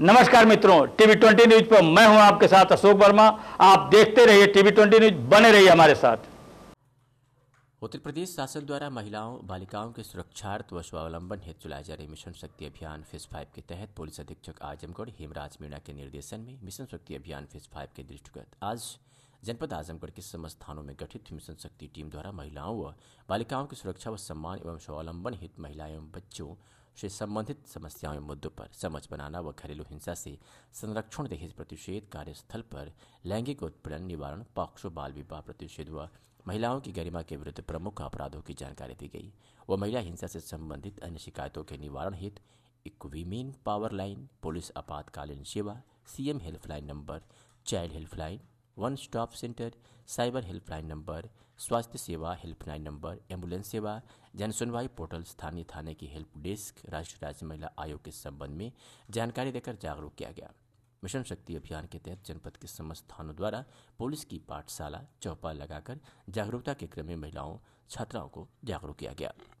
नमस्कार मित्रों TV twenty news पर मैं हूं आपके साथ अशोक वर्मा आप देखते रहिए टीवी ट्वेंटी न्यूज बने रहिए हमारे साथ उत्तर प्रदेश शासन द्वारा महिलाओं बालिकाओं के सुरक्षार्थ व स्वावलंबन हेतु चलाए जा रहे मिशन शक्ति अभियान फेस फाइव के तहत पुलिस अधीक्षक आजमगढ़ हेमराज मीणा के निर्देशन में मिशन शक्ति अभियान फेस फाइव के दृष्टिगत आज जनपद आजमगढ़ के समस्त थानों में गठित मिशन शक्ति टीम द्वारा महिलाओं व बालिकाओं की सुरक्षा व सम्मान एवं स्वावलंबन हित महिलाएं एवं बच्चों से संबंधित समस्याओं एवं मुद्दों पर समझ बनाना व घरेलू हिंसा से संरक्षण दहेज प्रतिषेध कार्यस्थल पर लैंगिक उत्पीड़न निवारण पॉक्सो बाल विवाह प्रतिषेध व महिलाओं की गरिमा के विरुद्ध प्रमुख अपराधों की जानकारी दी गई व महिला हिंसा से संबंधित अन्य शिकायतों के निवारण हित इक्वीमेन पावर लाइन पुलिस आपातकालीन सेवा CM helpline number child helpline one stop centre cyber helpline number स्वास्थ्य सेवा हेल्पलाइन नंबर एम्बुलेंस सेवा जनसुनवाई पोर्टल स्थानीय थाने की हेल्प डेस्क राष्ट्रीय राज्य महिला आयोग के संबंध में जानकारी देकर जागरूक किया गया मिशन शक्ति अभियान के तहत जनपद के समस्त थानों द्वारा पुलिस की पाठशाला चौपाल लगाकर जागरूकता के क्रम में महिलाओं छात्राओं को जागरूक किया गया